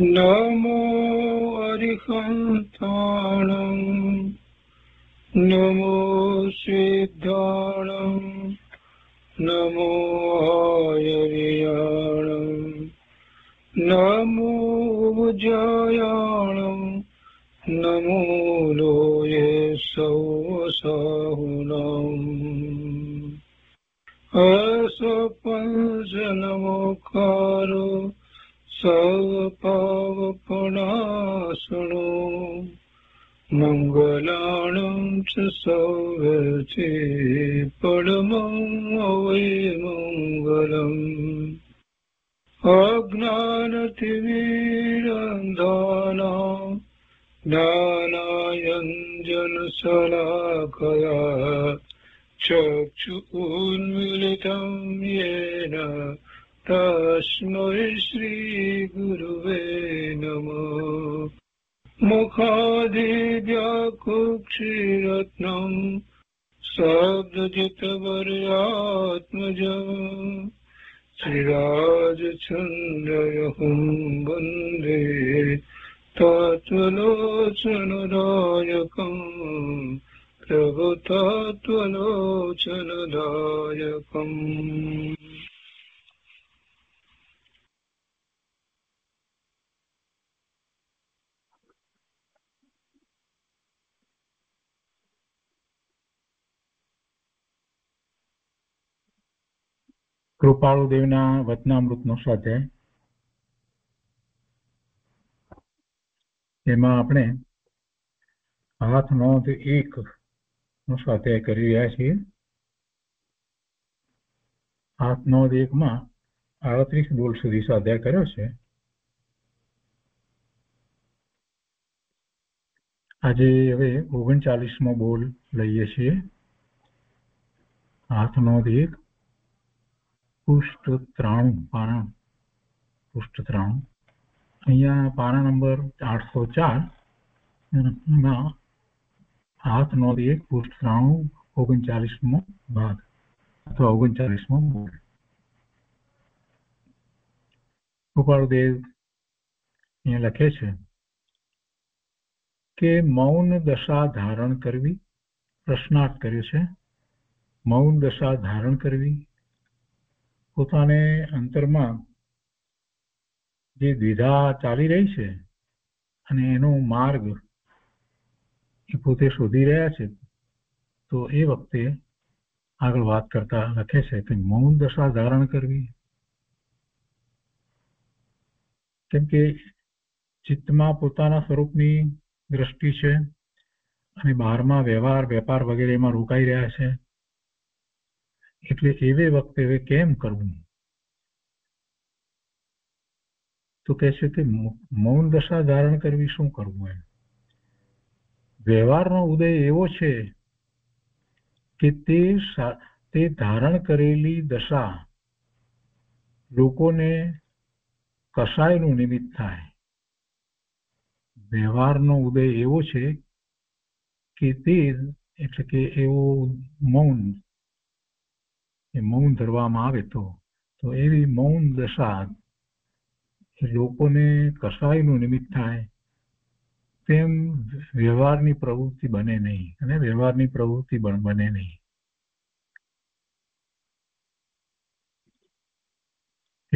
नमो अरिहन्ताणम् नमो सिद्धाणम् नमो हयवियाणम् नमो जयाणम् नमो लोये सौसाहुनम् असपञ्च नमोकारो સૌ પાવ પુણાસણો મંગલાણમ ચ સૌવચે પડમં અવૈ મંગલમ અજ્ઞાનતિવીરંધાના ज्ञानायञ्जनशलाकया चक्षु उन्मिलितं येन तस्मै श्रीगुरुवे नमः मुखादिव्याकुक्षिरत्नम् शब्दजितवर्यात्मज श्रीराजन्द्रय हो वन्दे तत्त्वलोचनदायकम् प्रभु કૃપાળુ દેવના નો સ્વાધ્યાય એમાં આપણે આઠ નોંધ એક નો સ્વાધ્યાય કરી રહ્યા છીએ હાથ નોંધ એકમાં આડત્રીસ બોલ સુધી સ્વાધ્યાય કર્યો છે આજે હવે ઓગણચાલીસમો બોલ લઈએ છીએ હાથ નોંધ એક પૃષ્ઠ ત્રાણું પારણ અહીંયા પારા નંબર આઠસો ચાર હાથ નોંધી એક પૃષ્ઠ ઓગણચાલીસમો ભાગ અથવા ઓગણચાલીસમો મૂળ કૃપાળુદેવ અહીંયા લખે છે કે મૌન દશા ધારણ કરવી પ્રશ્નાર્થ કર્યો છે મૌન દશા ધારણ કરવી પોતાને અંતરમાં જે દ્વિધા ચાલી રહી છે અને એનો માર્ગ એ પોતે શોધી રહ્યા છે તો એ વખતે આગળ વાત કરતા લખે છે કે મૌન દશા ધારણ કરવી કેમ કે ચિત્તમાં પોતાના સ્વરૂપની દ્રષ્ટિ છે અને બહારમાં વ્યવહાર વેપાર વગેરેમાં રોકાઈ રહ્યા છે એટલે એવે વખતે કેમ કરવું તો કહે છે કે મૌન દશા ધારણ કરવી શું કરવું એમ વ્યવહારનો ઉદય એવો છે કે તે ધારણ કરેલી દશા લોકોને કસાયનું નિમિત્ત થાય વ્યવહારનો ઉદય એવો છે કે તે એટલે કે એવો મૌન એ મૌન ધરવામાં આવે તો તો એવી મૌન દશા લોકોને કસાયનું નિમિત્ત થાય તેમ વ્યવહારની પ્રવૃત્તિ બને નહીં અને વ્યવહારની પ્રવૃત્તિ બને નહીં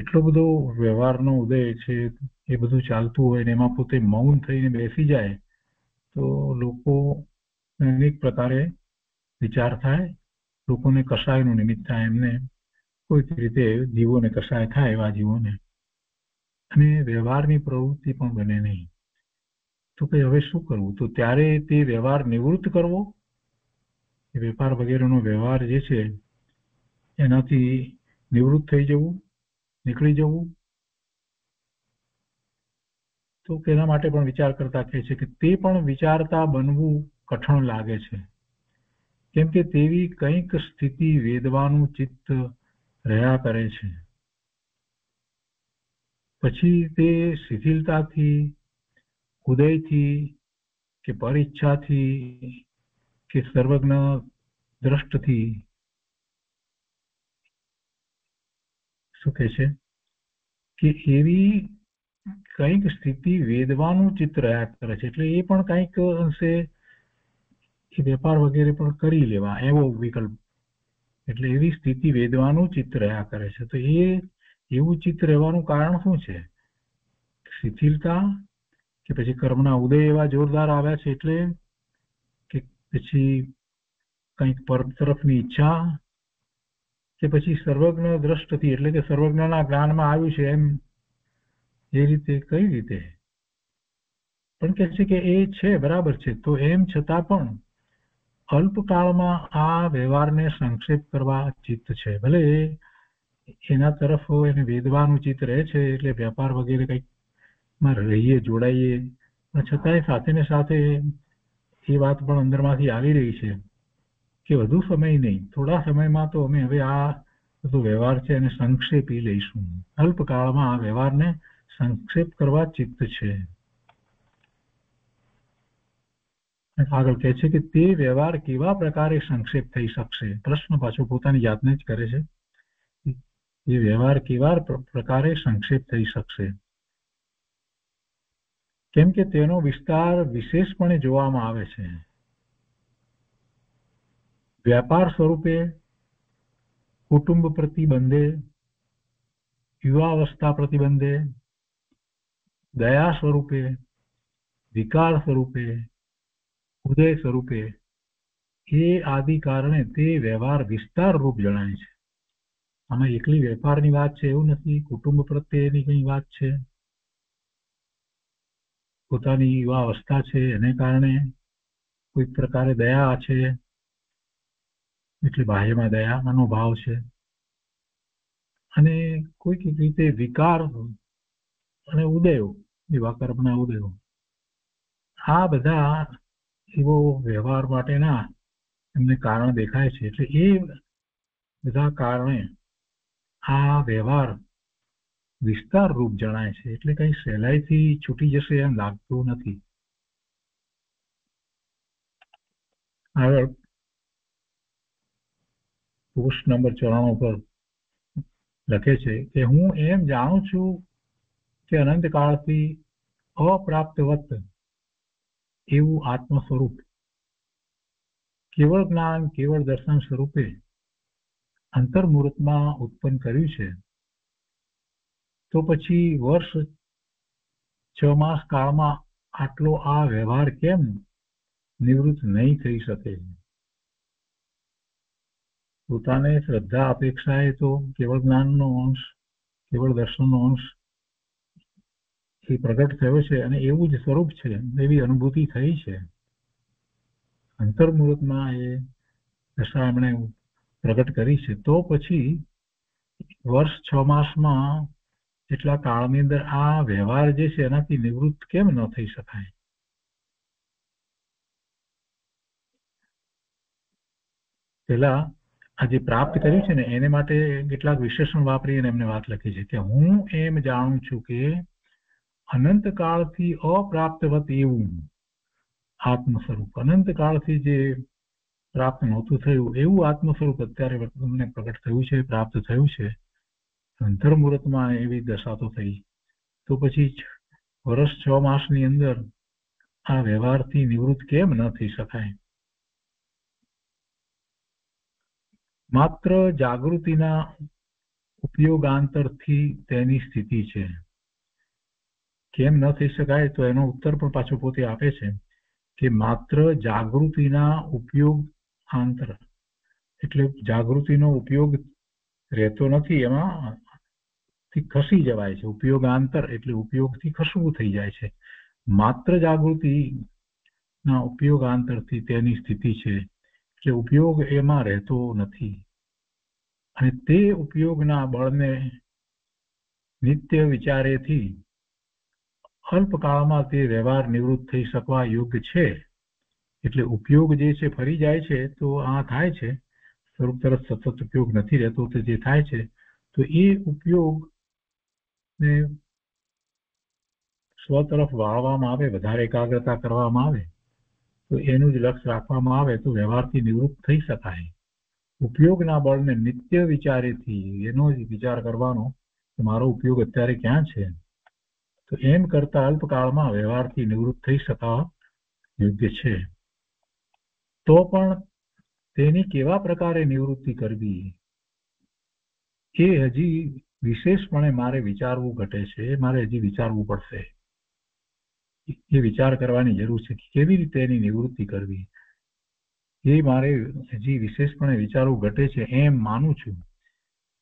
એટલો બધો વ્યવહારનો ઉદય છે એ બધું ચાલતું હોય ને એમાં પોતે મૌન થઈને બેસી જાય તો લોકો અનેક પ્રકારે વિચાર થાય લોકોને કસાયનું નિમિત્ત થાય એમને કોઈક રીતે જીવોને કસાય થાય એવા જીવોને અને વ્યવહારની પ્રવૃત્તિ પણ બને નહીં તો કે હવે શું કરવું તો ત્યારે તે વ્યવહાર નિવૃત્ત કરવો વેપાર વગેરેનો વ્યવહાર જે છે એનાથી નિવૃત્ત થઈ જવું નીકળી જવું તો એના માટે પણ વિચાર કરતા કહે છે કે તે પણ વિચારતા બનવું કઠણ લાગે છે કેમ કે તેવી કંઈક સ્થિતિ વેદવાનું ચિત્ત રહ્યા કરે છે પછી તે શિથિલતાથી ઉદયથી કે પરિચ્છાથી કે સર્વજ્ઞ દ્રષ્ટથી શું કહે છે કે એવી કંઈક સ્થિતિ વેદવાનું ચિત્ર રહ્યા કરે છે એટલે એ પણ કંઈક અંશે એ વેપાર વગેરે પણ કરી લેવા એવો વિકલ્પ એટલે એવી સ્થિતિ વેદવાનું ચિત્ર રહ્યા કરે છે તો એ એવું ચિત્ર રહેવાનું કારણ શું છે શિથિલતા કે પછી કર્મના ઉદય એવા જોરદાર આવ્યા છે એટલે કે પછી કંઈક પર તરફની ઈચ્છા કે પછી સર્વજ્ઞ દ્રષ્ટથી એટલે કે સર્વજ્ઞના જ્ઞાનમાં આવ્યું છે એમ એ રીતે કઈ રીતે પણ કહે છે કે એ છે બરાબર છે તો એમ છતાં પણ અલ્પકાળમાં આ વ્યવહારને સંક્ષેપ કરવા ચિત્ત છે ભલે એના તરફ એને વેદવાનું ચિત્ત રહે છે એટલે વેપાર વગેરે કંઈક માં રહીએ જોડાઈએ પણ છતાંય સાથે સાથે એ વાત પણ અંદરમાંથી આવી રહી છે કે વધુ સમય નહીં થોડા સમયમાં તો અમે હવે આ બધું વ્યવહાર છે એને સંક્ષેપી લઈશું અલ્પકાળમાં આ વ્યવહારને સંક્ષેપ કરવા ચિત્ત છે આગળ કહે છે કે તે વ્યવહાર કેવા પ્રકારે સંક્ષેપ થઈ શકશે પ્રશ્ન પાછો પોતાની યાદને જ કરે છે એ વ્યવહાર કેવા પ્રકારે સંક્ષેપ થઈ શકશે કેમ કે તેનો વિસ્તાર વિશેષપણે જોવામાં આવે છે વ્યાપાર સ્વરૂપે કુટુંબ પ્રતિબંધે યુવાવસ્થા પ્રતિબંધે દયા સ્વરૂપે વિકાર સ્વરૂપે ઉદય સ્વરૂપે એ આદિ કારણે તે વ્યવહાર વિસ્તાર રૂપ જણાય છે આમાં એકલી વેપારની વાત છે એવું નથી કુટુંબ પ્રત્યેની કંઈ વાત છે પોતાની યુવા અવસ્થા છે એને કારણે કોઈક પ્રકારે દયા છે એટલે બાહ્યમાં દયા મનોભાવ છે અને કોઈક રીતે વિકાર અને ઉદયો એવા ઉદયો આ બધા એવો વ્યવહાર માટેના એમને કારણ દેખાય છે એટલે એ બધા કારણે આ વ્યવહાર વિસ્તાર રૂપ જણાય છે એટલે કઈ સહેલાઈથી છૂટી જશે એમ લાગતું નથી આગળ પોસ્ટ નંબર ચોરાણું પર લખે છે કે હું એમ જાણું છું કે અનંતકાળથી અપ્રાપ્તવત એવું આત્મ સ્વરૂપ કેવળ જ્ઞાન કેવળ દર્શન સ્વરૂપે અંતર્મુહૂર્તમાં ઉત્પન્ન કર્યું છે તો પછી વર્ષ છ માસ કાળમાં આટલો આ વ્યવહાર કેમ નિવૃત્ત નહીં થઈ શકે પોતાને શ્રદ્ધા અપેક્ષા એ તો કેવળ જ્ઞાનનો અંશ કેવળ દર્શનનો અંશ પ્રગટ થયો છે અને એવું જ સ્વરૂપ છે એવી અનુભૂતિ થઈ છે અંતર્મુહૂર્તમાં એ દશા એમણે પ્રગટ કરી છે તો પછી વર્ષ છ માસમાં એટલા કાળની અંદર આ વ્યવહાર જે છે એનાથી નિવૃત્ત કેમ ન થઈ શકાય પેલા આ જે પ્રાપ્ત કર્યું છે ને એને માટે કેટલાક વિશેષણ વાપરીને એમને વાત લખી છે કે હું એમ જાણું છું કે અનંતકાળથી અપ્રાપ્તવત એવું આત્મસ્વરૂપ અનંતકાળથી જે પ્રાપ્ત નહોતું થયું એવું આત્મસ્વરૂપ અત્યારે તમને પ્રગટ થયું છે પ્રાપ્ત થયું છે અંતર્મુહૂર્તમાં એવી દશા તો થઈ તો પછી વર્ષ છ માસની અંદર આ વ્યવહારથી નિવૃત્ત કેમ ન થઈ શકાય માત્ર જાગૃતિના ઉપયોગાંતરથી તેની સ્થિતિ છે કેમ ન થઈ શકાય તો એનો ઉત્તર પણ પાછો પોતે આપે છે કે માત્ર જાગૃતિના ઉપયોગ આંતર એટલે જાગૃતિનો ઉપયોગ રહેતો નથી એમાં ખસી જવાય છે ઉપયોગ આંતર એટલે ઉપયોગથી ખસવું થઈ જાય છે માત્ર જાગૃતિના ઉપયોગ આંતરથી તેની સ્થિતિ છે એટલે ઉપયોગ એમાં રહેતો નથી અને તે ઉપયોગના બળને નિત્ય વિચારેથી અલ્પકાળમાં તે વ્યવહાર નિવૃત્ત થઈ શકવા યોગ્ય છે એટલે ઉપયોગ જે છે ફરી જાય છે તો આ થાય છે સ્વરૂપ તરફ સતત ઉપયોગ નથી રહેતો તો જે થાય છે તો એ ઉપયોગ ને સ્વ તરફ વાળવામાં આવે વધારે એકાગ્રતા કરવામાં આવે તો એનું જ લક્ષ્ય રાખવામાં આવે તો વ્યવહારથી નિવૃત્ત થઈ શકાય ઉપયોગના બળને નિત્ય વિચારેથી એનો જ વિચાર કરવાનો કે મારો ઉપયોગ અત્યારે ક્યાં છે તો એમ કરતા અલ્પકાળમાં વ્યવહારથી નિવૃત્ત થઈ શકાવા યોગ્ય છે તો પણ તેની કેવા પ્રકારે નિવૃત્તિ કરવી એ હજી વિશેષપણે મારે વિચારવું ઘટે છે મારે હજી વિચારવું પડશે એ વિચાર કરવાની જરૂર છે કેવી રીતે એની નિવૃત્તિ કરવી એ મારે હજી વિશેષપણે વિચારવું ઘટે છે એમ માનું છું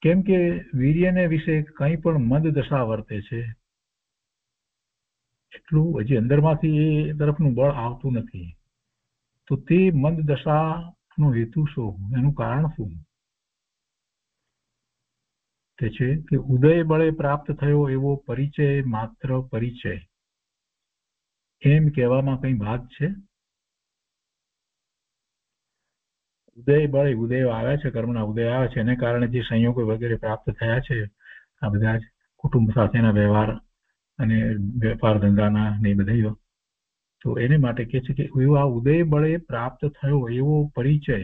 કેમ કે વીર્યને વિશે કંઈ પણ મંદ દશા વર્તે છે એટલું હજી અંદરમાંથી એ તરફનું બળ આવતું નથી તો તે મંદ દશાનો હેતુ શું એનું કારણ શું કે છે કે ઉદય બળે પ્રાપ્ત થયો એવો પરિચય માત્ર પરિચય એમ કહેવામાં કઈ ભાગ છે ઉદય બળે ઉદય આવ્યા છે કર્મના ઉદય આવ્યા છે એને કારણે જે સંયોગો વગેરે પ્રાપ્ત થયા છે આ બધા કુટુંબ સાથેના વ્યવહાર અને વેપાર ધંધાના ને બધા એવા તો એને માટે કે છે કે એવો આ ઉદય બળે પ્રાપ્ત થયો એવો પરિચય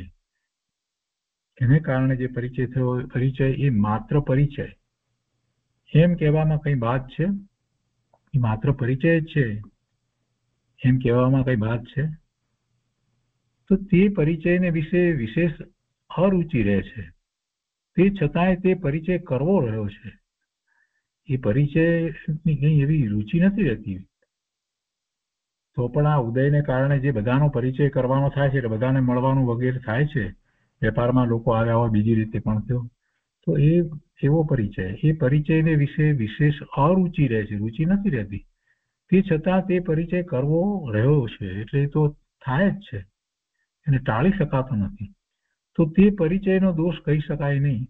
એને કારણે જે પરિચય થયો પરિચય એ માત્ર પરિચય એમ કહેવામાં કંઈ વાત છે એ માત્ર પરિચય જ છે એમ કહેવામાં કંઈ વાત છે તો તે પરિચયને વિશે વિશેષ અરુચિ રહે છે તે છતાંય તે પરિચય કરવો રહ્યો છે એ પરિચયની કંઈ એવી રુચિ નથી રહેતી તો પણ આ ઉદયને કારણે જે બધાનો પરિચય કરવાનો થાય છે એટલે બધાને મળવાનું વગેરે થાય છે વેપારમાં લોકો આવ્યા હોય બીજી રીતે પણ થયો તો એ એવો પરિચય એ પરિચયને વિશે વિશેષ અરુચિ રહે છે રુચિ નથી રહેતી તે છતાં તે પરિચય કરવો રહ્યો છે એટલે તો થાય જ છે એને ટાળી શકાતો નથી તો તે પરિચયનો દોષ કહી શકાય નહીં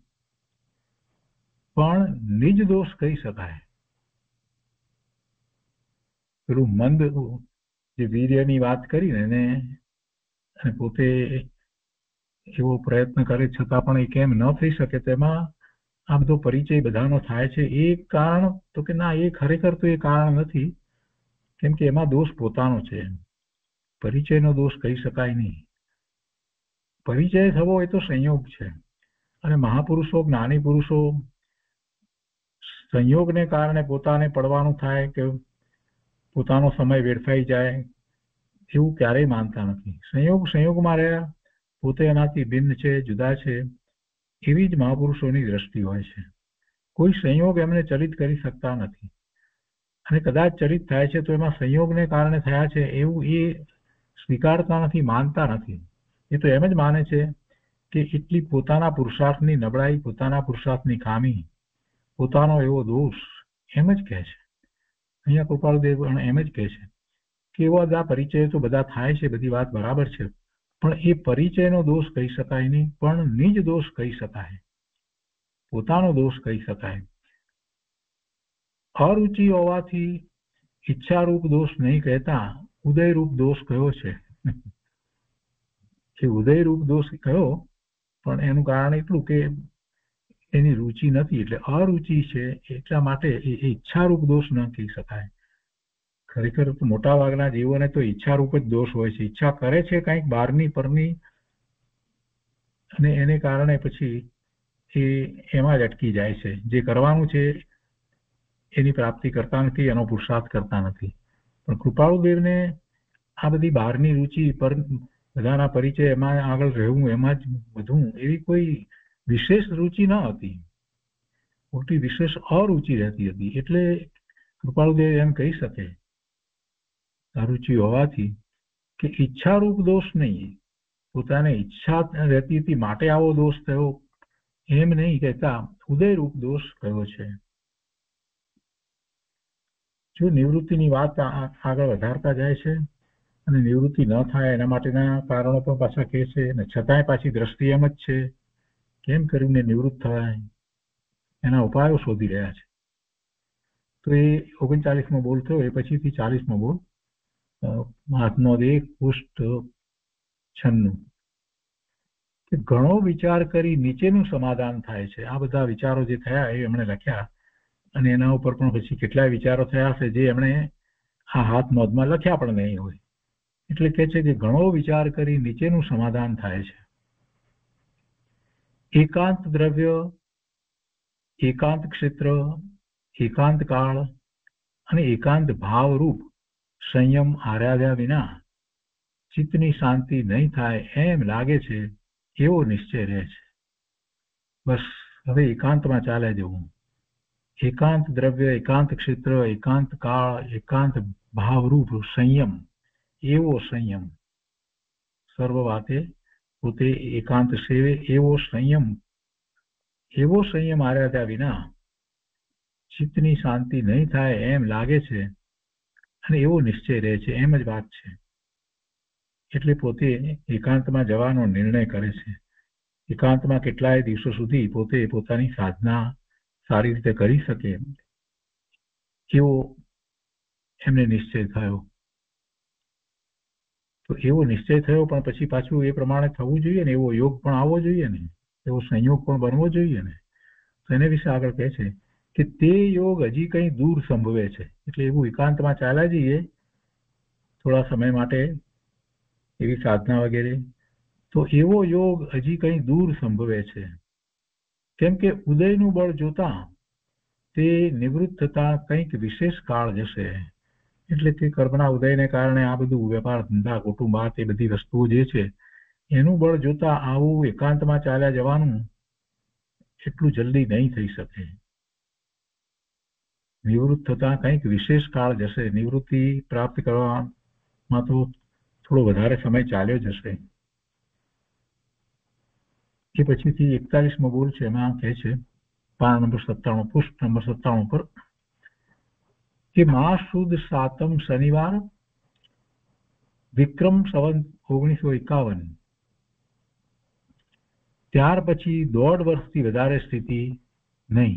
પણ નિજ દોષ કહી શકાય પેલું મંદ જે વીર્યની વાત કરીને એને અને પોતે એવો પ્રયત્ન કરે છતાં પણ એ કેમ ન થઈ શકે તેમાં આ બધો પરિચય બધાનો થાય છે એ કારણ તો કે ના એ ખરેખર તો એ કારણ નથી કેમ કે એમાં દોષ પોતાનો છે પરિચયનો દોષ કહી શકાય નહીં પરિચય થવો એ તો સંયોગ છે અને મહાપુરુષો જ્ઞાની પુરુષો સંયોગને કારણે પોતાને પડવાનું થાય કે પોતાનો સમય વેડફાઈ જાય એવું ક્યારેય માનતા નથી સંયોગ સંયોગમાં રહ્યા પોતે એનાથી ભિન્ન છે જુદા છે એવી જ મહાપુરુષોની દ્રષ્ટિ હોય છે કોઈ સંયોગ એમને ચલિત કરી શકતા નથી અને કદાચ ચરિત થાય છે તો એમાં સંયોગને કારણે થયા છે એવું એ સ્વીકારતા નથી માનતા નથી એ તો એમ જ માને છે કે એટલી પોતાના પુરુષાર્થની નબળાઈ પોતાના પુરુષાર્થની ખામી પોતાનો એવો દોષ એમ જ કહે છે અહીંયા કૃપાળુદેવ પણ એમ જ કહે છે કે એવા જ પરિચય તો બધા થાય છે બધી વાત બરાબર છે પણ એ પરિચયનો દોષ કહી શકાય નહીં પણ નિજ દોષ કહી શકાય પોતાનો દોષ કહી શકાય અરુચિ હોવાથી ઈચ્છારૂપ દોષ નહીં કહેતા ઉદયરૂપ દોષ કયો છે એ ઉદયરૂપ દોષ કયો પણ એનું કારણ એટલું કે એની રુચિ નથી એટલે અરુચિ છે એટલા માટે એ ઈચ્છારૂપ દોષ ન કહી શકાય ખરેખર મોટા ભાગના જીવોને તો ઈચ્છારૂપ જ દોષ હોય છે ઈચ્છા કરે છે કંઈક બહારની પરની અને એને કારણે પછી એ એમાં જ અટકી જાય છે જે કરવાનું છે એની પ્રાપ્તિ કરતા નથી એનો પુરુષાર્થ કરતા નથી પણ કૃપાળુદેવને આ બધી બહારની રુચિ પર બધાના પરિચય એમાં આગળ રહેવું એમાં જ બધું એવી કોઈ વિશેષ રુચિ ન હતી મોટી વિશેષ અરુચિ રહેતી હતી એટલે કૃપાળુદેવ એમ કહી શકે અરુચિ હોવાથી કે ઈચ્છારૂપ દોષ નહીં પોતાને ઈચ્છા રહેતી હતી માટે આવો દોષ થયો એમ નહીં કહેતા ઉદયરૂપ દોષ કયો છે જો નિવૃત્તિની વાત આગળ વધારતા જાય છે અને નિવૃત્તિ ન થાય એના માટેના કારણો પણ પાછા કહે છે અને છતાંય પાછી દ્રષ્ટિ એમ જ છે કેમ કરીને નિવૃત્ત થવાય એના ઉપાયો શોધી રહ્યા છે તો એ ઓગણચાલીસમાં બોલ થયો એ પછીથી ચાલીસમાં બોલ મહાત્માદ એક પુષ્ટ છન્નું કે ઘણો વિચાર કરી નીચેનું સમાધાન થાય છે આ બધા વિચારો જે થયા એ એમણે લખ્યા અને એના ઉપર પણ પછી કેટલાય વિચારો થયા છે જે એમણે આ હાથ મોજમાં લખ્યા પણ નહીં હોય એટલે કે છે કે ઘણો વિચાર કરી નીચેનું સમાધાન થાય છે એકાંત દ્રવ્ય એકાંત ક્ષેત્ર એકાંત કાળ અને એકાંત ભાવરૂપ સંયમ આરાધ્યા વિના ચિત્તની શાંતિ નહીં થાય એમ લાગે છે એવો નિશ્ચય રહે છે બસ હવે એકાંતમાં ચાલે જવું એકાંત દ્રવ્ય એકાંત ક્ષેત્ર એકાંત કાળ એકાંત ભાવરૂપ સંયમ એવો સંયમ સર્વ વાતે પોતે એકાંત સેવે એવો સંયમ એવો સંયમ આરાધ્યા વિના ચિત્તની શાંતિ નહીં થાય એમ લાગે છે અને એવો નિશ્ચય રહે છે એમ જ વાત છે એટલે પોતે એકાંતમાં જવાનો નિર્ણય કરે છે એકાંતમાં કેટલાય દિવસો સુધી પોતે પોતાની સાધના સારી રીતે કરી શકે એવો એમને નિશ્ચય થયો તો એવો નિશ્ચય થયો પણ પછી પાછું એ પ્રમાણે થવું જોઈએ ને એવો યોગ પણ આવવો જોઈએ ને એવો સંયોગ પણ બનવો જોઈએ ને તો એને વિશે આગળ કહે છે કે તે યોગ હજી કંઈ દૂર સંભવે છે એટલે એવું એકાંતમાં ચાલ્યા જઈએ થોડા સમય માટે એવી સાધના વગેરે તો એવો યોગ હજી કંઈ દૂર સંભવે છે કેમ કે ઉદયનું બળ જોતા તે નિવૃત્ત થતા કંઈક વિશેષ કાળ જશે એટલે તે કર્મના ઉદયને કારણે આ બધું વેપાર ધંધા કુટુંબ આ તે બધી વસ્તુઓ જે છે એનું બળ જોતા આવું એકાંતમાં ચાલ્યા જવાનું એટલું જલ્દી નહીં થઈ શકે નિવૃત્ત થતા કંઈક વિશેષ કાળ જશે નિવૃત્તિ પ્રાપ્ત કરવામાં તો થોડો વધારે સમય ચાલ્યો જશે એ પછીથી એકતાલીસમો બોલ છે એમાં કહે છે પાના નંબર સત્તાણું પુષ્ટ નંબર સત્તાણું પર જેમાં સુદ સાતમ શનિવાર વિક્રમ સંવંત ઓગણીસો એકાવન ત્યાર પછી દોઢ વર્ષથી વધારે સ્થિતિ નહીં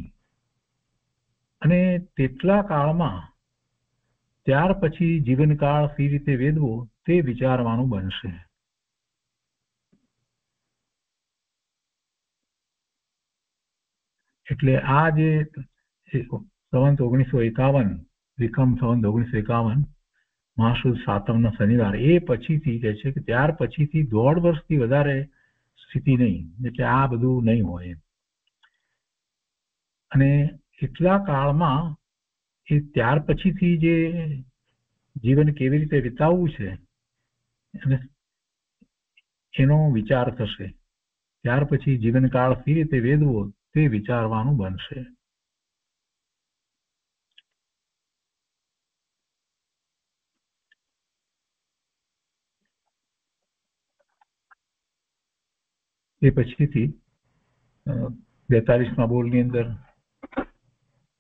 અને તેટલા કાળમાં ત્યાર પછી જીવનકાળ સી રીતે વેદવો તે વિચારવાનું બનશે એટલે આ જે સંવંત ઓગણીસો એકાવન વિક્રમ સંવંત ઓગણીસો એકાવન મહાસુદ સાતમના શનિવાર એ પછીથી કહે છે કે ત્યાર પછીથી દોઢ વર્ષથી વધારે સ્થિતિ નહીં એટલે આ બધું નહીં હોય અને એટલા કાળમાં એ ત્યાર પછીથી જે જીવન કેવી રીતે વિતાવવું છે અને એનો વિચાર થશે ત્યાર પછી જીવનકાળ કઈ રીતે વેદવો તે વિચારવાનું બનશે એ પછીથી બેતાલીસમાં બોલની અંદર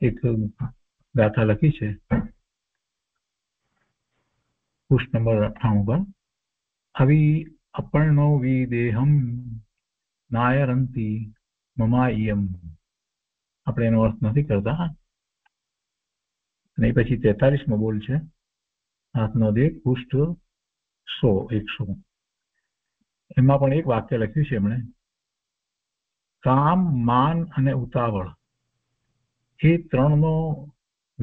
એક ગાથા લખી છે પુષ્ટ નંબર અઠ્ઠાણું પર આવી અપર્ણો વિદેહમ નાયરંતી મમા આપણે એનો અર્થ નથી કરતા અને પછી તેતાલીસમાં બોલ છે હાથનો દેહ પુષ્ટ સો એકસો એમાં પણ એક વાક્ય લખ્યું છે એમણે કામ માન અને ઉતાવળ એ ત્રણનો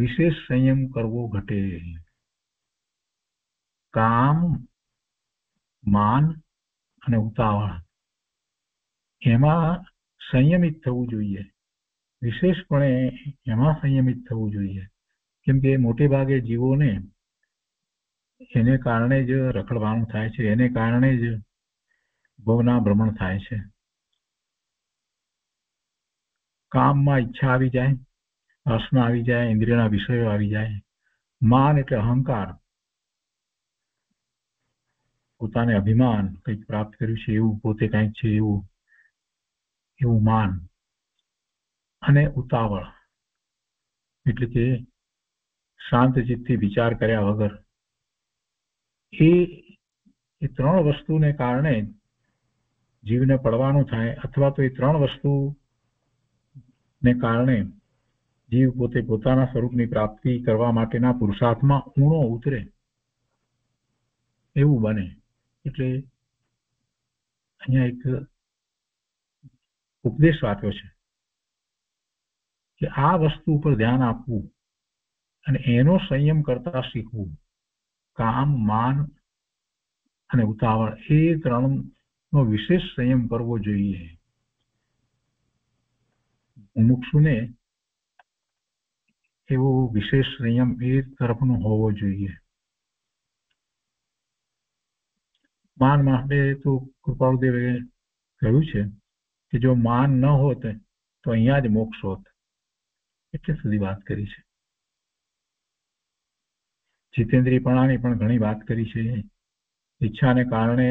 વિશેષ સંયમ કરવો ઘટે કામ માન અને ઉતાવળ એમાં સંયમિત થવું જોઈએ વિશેષપણે એમાં સંયમિત થવું જોઈએ કેમ કે મોટે ભાગે જીવોને એને કારણે જ રખડવાનું થાય છે એને કારણે જ ભવના ભ્રમણ થાય છે કામમાં ઈચ્છા આવી જાય વાસના આવી જાય ઇન્દ્રિયના વિષયો આવી જાય માન એટલે અહંકાર પોતાને અભિમાન કંઈક પ્રાપ્ત કર્યું છે એવું પોતે કંઈક છે એવું એવું માન અને ઉતાવળ એટલે કે શાંત ચિત્તથી વિચાર કર્યા વગર એ ત્રણ વસ્તુને કારણે જીવને પડવાનું થાય અથવા તો એ ત્રણ વસ્તુને કારણે જીવ પોતે પોતાના સ્વરૂપની પ્રાપ્તિ કરવા માટેના પુરુષાર્થમાં ઊણો ઉતરે એવું બને એટલે અહીંયા એક ઉપદેશ આપ્યો છે કે આ વસ્તુ ઉપર ધ્યાન આપવું અને એનો સંયમ કરતા શીખવું કામ માન અને ઉતાવળ એ ત્રણ નો વિશેષ સંયમ કરવો જોઈએ મુમુક્ષુને એવો વિશેષ સંયમ એ તરફનો હોવો જોઈએ માન માટે તો કૃપાળુદેવે કહ્યું છે કે જો માન ન હોત તો અહીંયા જ મોક્ષ હોત એટલે સુધી વાત કરી છે જીતેન્દ્રિયપણાની પણ ઘણી વાત કરી છે ઈચ્છાને કારણે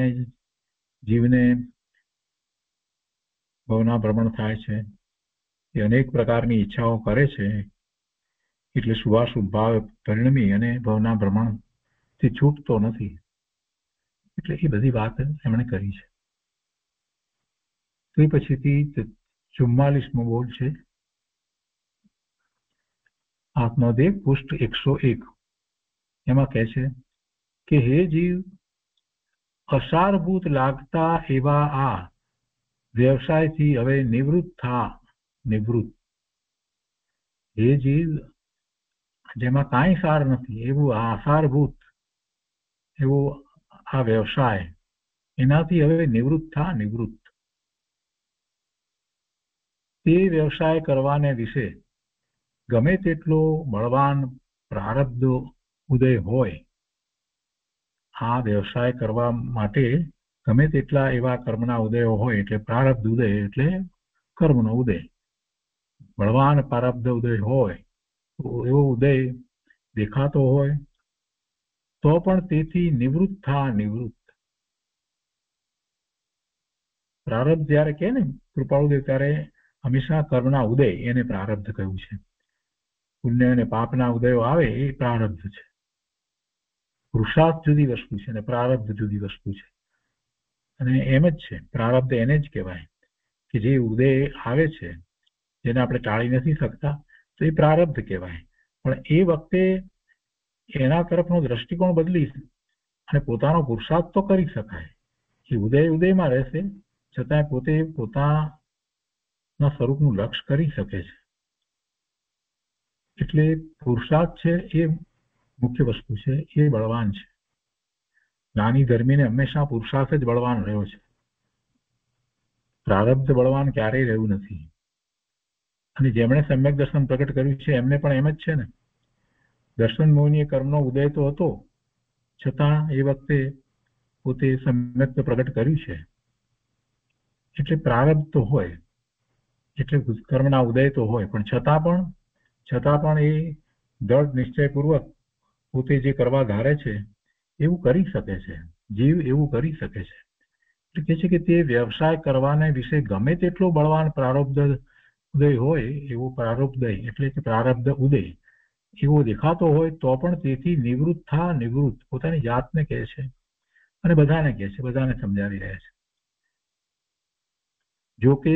જીવને ભવના ભ્રમણ થાય છે એ અનેક પ્રકારની ઈચ્છાઓ કરે છે એટલે શુભાશુભ પરિણમી અને ભવના ભ્રમણથી છૂટતો નથી એટલે એ બધી વાત એમણે કરી છે તે પછીથી ચુમ્માલીસમો બોલ છે આત્મદેવ પુષ્ઠ એકસો એક એમાં કહે છે કે હે જીવ અસારભૂત લાગતા એવા આ વ્યવસાયથી હવે નિવૃત્ત થા નિવૃત્ત એ જીવ જેમાં કાંઈ સાર નથી એવું આ અસારભૂત એવો આ વ્યવસાય એનાથી હવે નિવૃત્ત થા નિવૃત્ત તે વ્યવસાય કરવાને વિશે ગમે તેટલો બળવાન પ્રારબ્ધ ઉદય હોય આ વ્યવસાય કરવા માટે ગમે તેટલા એવા કર્મના ઉદયો હોય એટલે પ્રારબ્ધ ઉદય એટલે કર્મનો ઉદય બળવાન પ્રારબ્ધ ઉદય હોય એવો ઉદય દેખાતો હોય તો પણ તેથી નિવૃત્ત થા નિવૃત્ત પ્રારબ્ધ જ્યારે કે ને કૃપાળુદેવ ત્યારે હંમેશા કર્મના ઉદય એને પ્રારબ્ધ કહ્યું છે પુણ્ય અને પાપના ઉદયો આવે એ પ્રારબ્ધ છે પુરુષાર્થ જુદી વસ્તુ છે અને પ્રારબ્ધ જુદી વસ્તુ છે અને એમ જ છે પ્રારબ્ધ એને જ કહેવાય કે જે ઉદય આવે છે જેને આપણે ટાળી નથી શકતા તો એ પ્રારબ્ધ કહેવાય પણ એ વખતે એના તરફનો દ્રષ્ટિકોણ બદલી અને પોતાનો પુરુષાર્થ તો કરી શકાય એ ઉદય ઉદયમાં રહેશે છતાં પોતે પોતાના સ્વરૂપનું લક્ષ્ય કરી શકે છે એટલે પુરુષાર્થ છે એ મુખ્ય વસ્તુ છે એ બળવાન છે નાની ધર્મીને હંમેશા પુરુષાર્થ જ બળવાન રહ્યો છે પ્રારબ્ધ બળવાન ક્યારેય રહ્યું નથી અને જેમણે સમ્યક દર્શન પ્રગટ કર્યું છે એમને પણ એમ જ છે ને દર્શન મોહનીય કર્મનો ઉદય તો હતો છતાં એ વખતે પોતે સમ્યક પ્રગટ કર્યું છે એટલે પ્રારબ્ધ તો હોય એટલે કર્મના ઉદય તો હોય પણ છતાં પણ છતાં પણ એ દ્રઢ નિશ્ચયપૂર્વક પોતે જે કરવા ધારે છે એવું કરી શકે છે જીવ એવું કરી શકે છે કે છે કે તે વ્યવસાય કરવાને વિશે ગમે તેટલો બળવાન પ્રારબ્ધ ઉદય હોય એવો પ્રારબ્ધ એટલે કે પ્રારબ્ધ ઉદય એવો દેખાતો હોય તો પણ તેથી નિવૃત્ત થા નિવૃત્ત પોતાની જાતને કહે છે અને બધાને કહે છે બધાને સમજાવી રહ્યા છે જોકે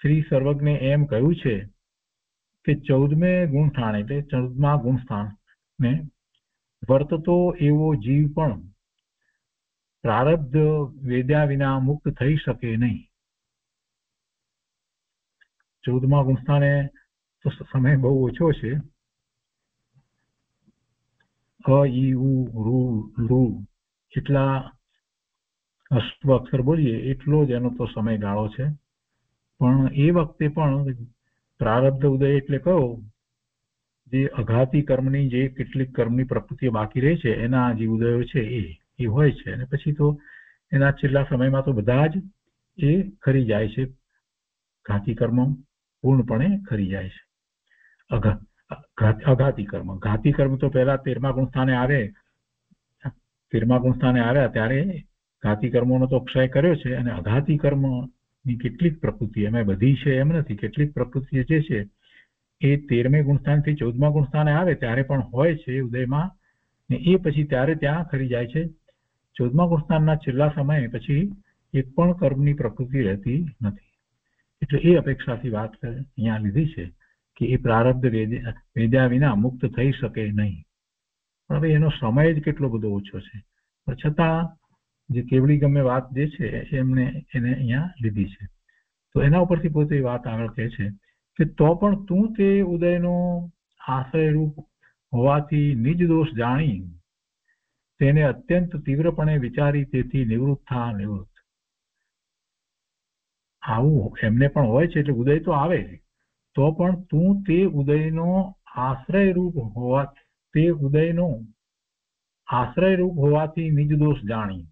શ્રી સર્વજ્ઞે એમ કહ્યું છે કે ચૌદમે ગુણ સ્થાન એટલે ચૌદમા ગુણ સ્થાન ને વર્તતો એવો જીવ પણ પ્રારબ્ધ વેદ્યા વિના મુક્ત થઈ શકે નહીં ચૌદમા ગુંસ્થાને તો સમય બહુ ઓછો છે અ ઈ ઉ રૂ રૂ એટલા અશ્વ અક્ષર બોલીએ એટલો જ એનો તો સમયગાળો છે પણ એ વખતે પણ પ્રારબ્ધ ઉદય એટલે કહો જે અઘાતી કર્મની જે કેટલીક કર્મની પ્રવૃત્તિઓ બાકી રહે છે એના જે ઉદયો છે એ એ હોય છે અને પછી તો એના છેલ્લા સમયમાં તો બધા જ એ ખરી જાય છે ઘાતી કર્મ પૂર્ણપણે ખરી જાય છે અઘાતી કર્મ ઘાતી કર્મ તો પહેલા તેરમા ગુણ સ્થાને આવે તેરમા ગુણ સ્થાને આવ્યા ત્યારે ઘાતી કર્મોનો તો ક્ષય કર્યો છે અને અઘાતી કર્મ ની કેટલીક પ્રકૃતિ એમાં બધી છે એમ નથી કેટલીક પ્રકૃતિ જે છે એ તેરમે ગુણસ્થાનથી ચૌદમા ગુણસ્થાને આવે ત્યારે પણ હોય છે ઉદયમાં ને એ પછી ત્યારે ત્યાં ખરી જાય છે ચૌદમા ગુણસ્થાનના છેલ્લા સમયે પછી એક પણ કર્મની પ્રકૃતિ રહેતી નથી એટલે એ અપેક્ષાથી વાત અહીંયા લીધી છે કે એ પ્રારબ્ધ વેદ્યા વિના મુક્ત થઈ શકે નહીં પણ હવે એનો સમય જ કેટલો બધો ઓછો છે પણ છતાં જે કેવડી ગમે વાત જે છે એમને એને અહીંયા લીધી છે તો એના ઉપરથી પોતે વાત આગળ કહે છે કે તો પણ તું તે ઉદયનો આશ્રયરૂપ હોવાથી નિજ દોષ જાણી તેને અત્યંત તીવ્રપણે વિચારી તેથી નિવૃત્ત થા નિવૃત્ત આવું એમને પણ હોય છે એટલે ઉદય તો આવે તો પણ તું તે ઉદયનો આશ્રયરૂપ હોવા તે ઉદયનો આશ્રયરૂપ હોવાથી નિજ દોષ જાણી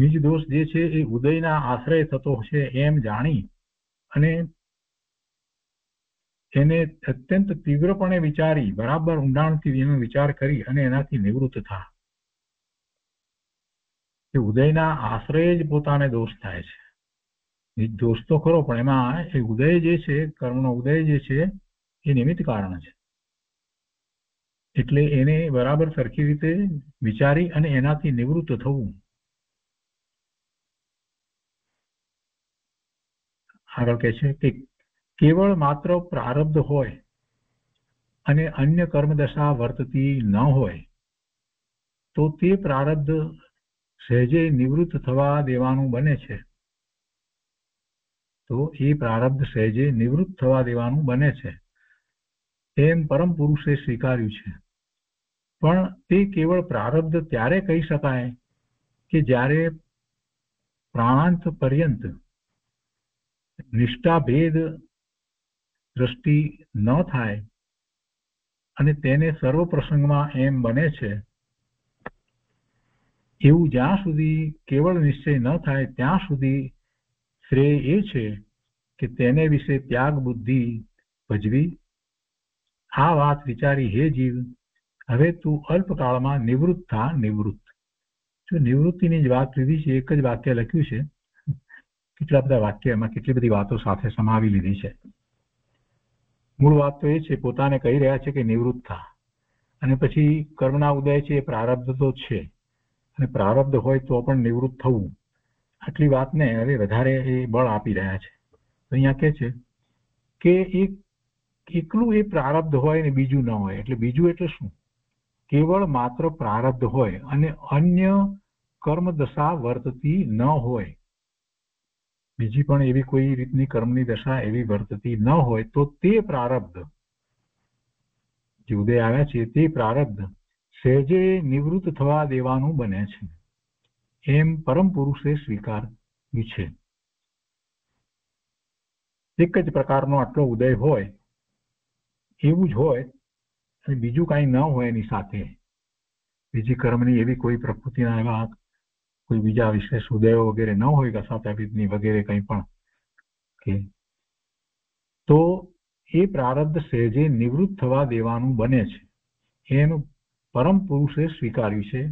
નિજ દોષ જે છે એ ઉદયના આશ્રય થતો છે એમ જાણી અને એને અત્યંત તીવ્રપણે વિચારી બરાબર ઊંડાણથી એનો વિચાર કરી અને એનાથી નિવૃત્ત થા કે ઉદયના આશ્રય જ પોતાને દોષ થાય છે નિર્દોષ તો ખરો પણ એમાં એ ઉદય જે છે કર્મનો ઉદય જે છે એ નિમિત્ત કારણ છે એટલે એને બરાબર સરખી રીતે વિચારી અને એનાથી નિવૃત્ત થવું આગળ કહે છે કે કેવળ માત્ર પ્રારબ્ધ હોય અને અન્ય કર્મદશા વર્તતી ન હોય તો તે પ્રારબ્ધ સહેજે નિવૃત્ત થવા દેવાનું બને છે તો એ પ્રારબ્ધ સહેજે નિવૃત્ત થવા દેવાનું બને છે એમ પરમ પુરુષે સ્વીકાર્યું છે પણ તે કેવળ પ્રારબ્ધ ત્યારે કહી શકાય કે જ્યારે પ્રાણાંત પર્યંત નિષ્ઠા ભેદ દ્રષ્ટિ ન થાય અને તેને સર્વ પ્રસંગમાં એમ બને છે એવું જ્યાં સુધી કેવળ નિશ્ચય ન થાય ત્યાં સુધી શ્રેય એ છે કે તેને વિશે ત્યાગ બુદ્ધિ ભજવી આ વાત વિચારી હે જીવ હવે તું અલ્પકાળમાં નિવૃત્ત થા નિવૃત્ત જો નિવૃત્તિની જ વાત લીધી છે એક જ વાક્ય લખ્યું છે કેટલા બધા એમાં કેટલી બધી વાતો સાથે સમાવી લીધી છે મૂળ વાત તો એ છે પોતાને કહી રહ્યા છે કે નિવૃત્ત થા અને પછી કર્મના ઉદય છે એ પ્રારબ્ધ તો છે અને પ્રારબ્ધ હોય તો પણ નિવૃત્ત થવું આટલી વાતને અરે વધારે એ બળ આપી રહ્યા છે તો અહીંયા કહે છે કે એ એકલું એ પ્રારબ્ધ હોય ને બીજું ન હોય એટલે બીજું એટલે શું કેવળ માત્ર પ્રારબ્ધ હોય અને અન્ય કર્મદશા વર્તતી ન હોય બીજી પણ એવી કોઈ રીતની કર્મની દશા એવી વર્તતી ન હોય તો તે પ્રારબ્ધ જે ઉદય આવ્યા છે તે પ્રારબ્ધ સહેજે નિવૃત્ત થવા દેવાનું બને છે એમ પરમ પુરુષે સ્વીકાર્યું છે એક જ પ્રકારનો આટલો ઉદય હોય એવું જ હોય અને બીજું કાંઈ ન હોય એની સાથે બીજી કર્મની એવી કોઈ પ્રકૃતિના એવા કોઈ બીજા વિશેષ ઉદયો વગેરે ન હોય કસાપ્યાપિતની વગેરે કંઈ પણ કે તો એ પ્રારબ્ધ સહેજે નિવૃત્ત થવા દેવાનું બને છે એનું પરમ પુરુષે સ્વીકાર્યું છે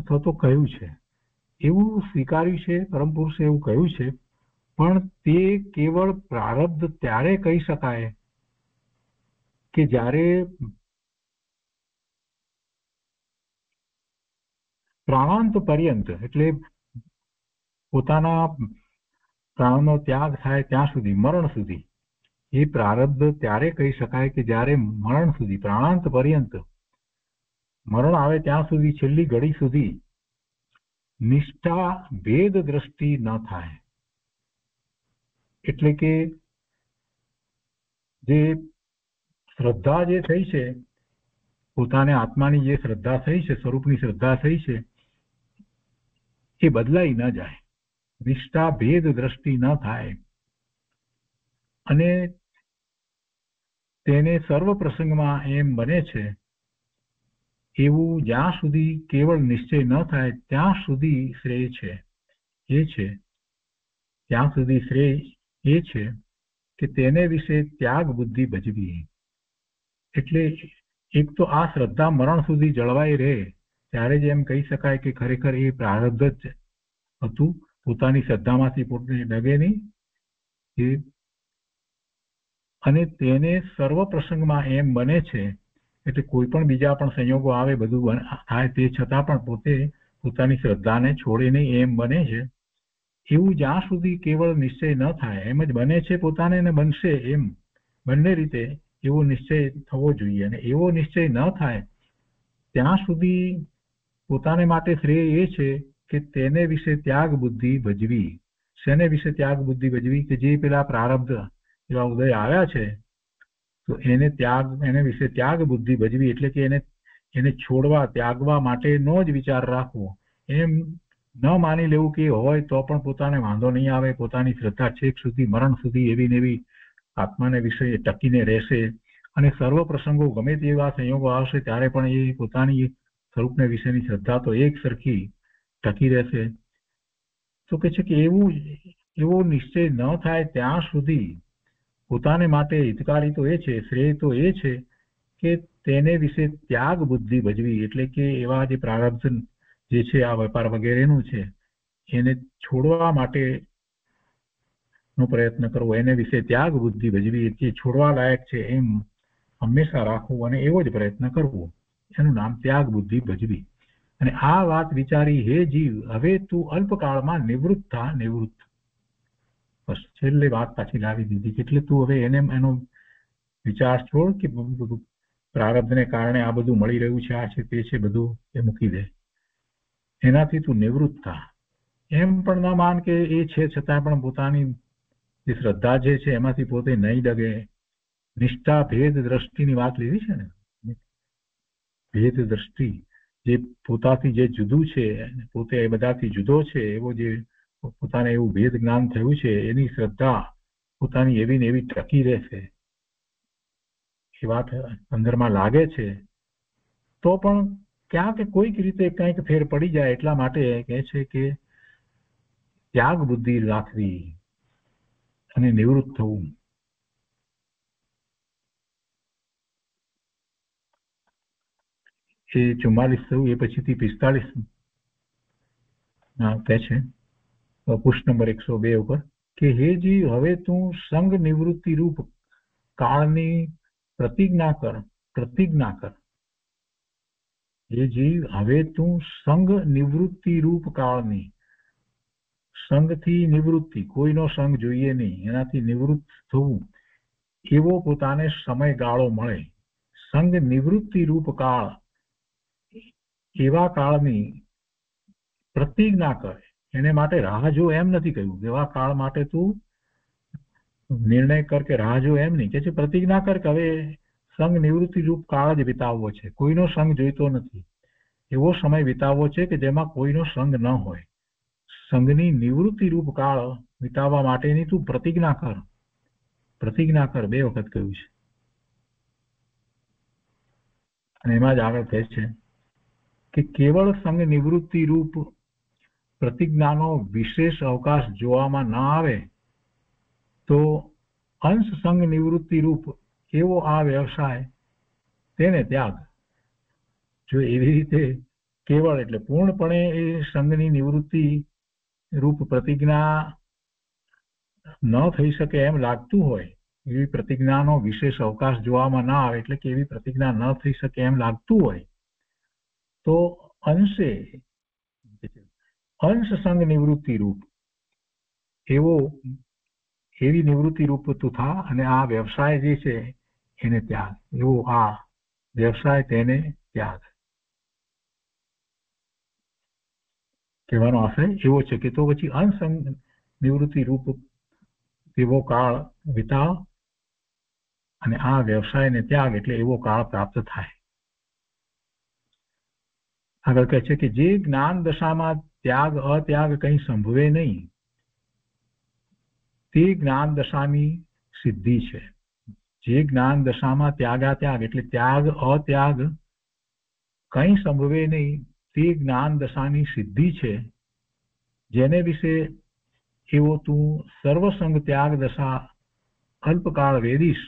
અથવા તો કહ્યું છે એવું સ્વીકાર્યું છે પરમ પુરુષે એવું કહ્યું છે પણ તે કેવળ પ્રારબ્ધ ત્યારે કહી શકાય કે જ્યારે પ્રાણાંત પર્યંત એટલે પોતાના પ્રાણનો ત્યાગ થાય ત્યાં સુધી મરણ સુધી એ પ્રારબ્ધ ત્યારે કહી શકાય કે જ્યારે મરણ સુધી પ્રાણાંત પર્યંત મરણ આવે ત્યાં સુધી છેલ્લી ઘડી સુધી નિષ્ઠા ભેદ દ્રષ્ટિ ન થાય એટલે કે જે શ્રદ્ધા જે થઈ છે પોતાને આત્માની જે શ્રદ્ધા થઈ છે સ્વરૂપની શ્રદ્ધા થઈ છે એ બદલાઈ ન જાય નિષ્ઠા ભેદ દ્રષ્ટિ ન થાય અને તેને સર્વ પ્રસંગમાં એમ બને છે એવું જ્યાં સુધી કેવળ નિશ્ચય ન થાય ત્યાં સુધી શ્રેય છે એ છે ત્યાં સુધી શ્રેય એ છે કે તેને વિશે ત્યાગ બુદ્ધિ ભજવી એટલે એક તો આ શ્રદ્ધા મરણ સુધી જળવાઈ રહે ત્યારે જ એમ કહી શકાય કે ખરેખર એ પ્રારબ્ધ જ હતું પોતાની શ્રદ્ધામાંથી પોતે ડગે નહીં અને તેને સર્વ પ્રસંગમાં એમ બને છે એટલે કોઈ પણ બીજા પણ સંયોગો આવે બધું થાય તે છતાં પણ પોતે પોતાની શ્રદ્ધાને છોડે નહીં એમ બને છે એવું જ્યાં સુધી કેવળ નિશ્ચય ન થાય એમ જ બને છે પોતાને ને બનશે એમ બંને રીતે એવો નિશ્ચય થવો જોઈએ અને એવો નિશ્ચય ન થાય ત્યાં સુધી પોતાને માટે શ્રેય એ છે કે તેને વિશે ત્યાગ બુદ્ધિ ભજવી શેને વિશે ત્યાગ બુદ્ધિ ભજવી કે જે પેલા પ્રારબ્ધ એવા ઉદય આવ્યા છે તો એને ત્યાગ એને વિશે ત્યાગ બુદ્ધિ ભજવી એટલે કે એને એને છોડવા ત્યાગવા માટેનો જ વિચાર રાખવો એમ ન માની લેવું કે હોય તો પણ પોતાને વાંધો નહીં આવે પોતાની શ્રદ્ધા છેક સુધી મરણ સુધી એવી ને એવી આત્માને વિશે ટકીને રહેશે અને સર્વ પ્રસંગો ગમે તેવા સંયોગો આવશે ત્યારે પણ એ પોતાની સ્વરૂપને વિશેની શ્રદ્ધા તો એક સરખી ટકી રહેશે તો કે છે કે એવું એવો નિશ્ચય ન થાય ત્યાં સુધી પોતાને માટે હિતકારી તો એ છે શ્રેય તો એ છે કે તેને વિશે ત્યાગ બુદ્ધિ ભજવી એટલે કે એવા જે પ્રારબ્ધ જે છે આ વેપાર વગેરેનું છે એને છોડવા માટે નો પ્રયત્ન કરવો એને વિશે ત્યાગ બુદ્ધિ ભજવી જે છોડવા લાયક છે એમ હંમેશા રાખવું અને એવો જ પ્રયત્ન કરવો એનું નામ ત્યાગ બુદ્ધિ ભજવી અને આ વાત વિચારી હે જીવ હવે તું અલ્પકાળમાં નિવૃત્ત થા નિવૃત્ત બસ છેલ્લે વાત પાછી લાવી દીધી એટલે તું હવે એને એનો વિચાર છોડ કે પ્રારબ્ધને કારણે આ બધું મળી રહ્યું છે આ છે તે છે બધું એ મૂકી દે એનાથી તું નિવૃત્ત થા એમ પણ ના માન કે એ છે છતાં પણ પોતાની જે શ્રદ્ધા જે છે એમાંથી પોતે નહીં ડગે નિષ્ઠા ભેદ દ્રષ્ટિની વાત લીધી છે ને ભેદ દ્રષ્ટિ જે પોતાથી જે જુદું છે પોતે એ બધાથી જુદો છે એવો જે પોતાને એવું ભેદ જ્ઞાન થયું છે એની શ્રદ્ધા પોતાની એવી ને એવી ટકી રહેશે એ વાત અંદરમાં લાગે છે તો પણ ક્યાંક કોઈક રીતે કંઈક ફેર પડી જાય એટલા માટે કહે છે કે ત્યાગ બુદ્ધિ રાખવી અને નિવૃત્ત થવું એ ચુમ્માલીસ થયું એ પછીથી પિસ્તાલીસ તે છે પુષ્ટ નંબર એકસો બે ઉપર કે હે હવે તું સંઘ નિવૃત્તિ રૂપ કાળની પ્રતિજ્ઞા કર પ્રતિજ્ઞા કર હે હવે તું સંગ નિવૃત્તિ રૂપ કાળની સંગથી નિવૃત્તિ કોઈનો સંઘ જોઈએ નહીં એનાથી નિવૃત્ત થવું એવો પોતાને સમયગાળો મળે સંઘ નિવૃત્તિ રૂપ કાળ એવા કાળની પ્રતિજ્ઞા કરે એને માટે રાહ જો એમ નથી કહ્યું એવા કાળ માટે તું નિર્ણય કર કે રાહ જો એમ નહીં કે છે પ્રતિજ્ઞા કર કે હવે સંઘ નિવૃત્તિ રૂપ કાળ જ વિતાવવો છે કોઈનો સંઘ જોઈતો નથી એવો સમય વિતાવવો છે કે જેમાં કોઈનો સંઘ ન હોય સંઘની નિવૃત્તિ રૂપ કાળ વિતાવવા માટેની તું પ્રતિજ્ઞા કર પ્રતિજ્ઞા કર બે વખત કહ્યું છે અને એમાં જ આગળ કહે છે કે કેવળ સંઘ નિવૃત્તિ રૂપ પ્રતિજ્ઞાનો વિશેષ અવકાશ જોવામાં ના આવે તો અંશ સંઘ નિવૃત્તિ રૂપ કેવો આ વ્યવસાય તેને ત્યાગ જો એવી રીતે કેવળ એટલે પૂર્ણપણે એ સંઘની નિવૃત્તિ રૂપ પ્રતિજ્ઞા ન થઈ શકે એમ લાગતું હોય એવી પ્રતિજ્ઞાનો વિશેષ અવકાશ જોવામાં ના આવે એટલે કે એવી પ્રતિજ્ઞા ન થઈ શકે એમ લાગતું હોય તો અંશે અંશ સંગ નિવૃત્તિ રૂપ એવો એવી નિવૃત્તિ રૂપ તુથા અને આ વ્યવસાય જે છે એને ત્યાગ એવો આ વ્યવસાય તેને ત્યાગ કહેવાનો આશય એવો છે કે તો પછી અનસંગ નિવૃત્તિ રૂપ એવો કાળ વિતાવ અને આ વ્યવસાયને ત્યાગ એટલે એવો કાળ પ્રાપ્ત થાય આગળ કહે છે કે જે જ્ઞાન દશામાં ત્યાગ અત્યાગ કંઈ સંભવે નહીં તે જ્ઞાન દશાની સિદ્ધિ છે જે જ્ઞાન દશામાં ત્યાગા ત્યાગ એટલે ત્યાગ અત્યાગ કંઈ સંભવે નહીં તે જ્ઞાન દશાની સિદ્ધિ છે જેને વિશે એવો તું સર્વસંગ ત્યાગ દશા અલ્પકાળ વેદીશ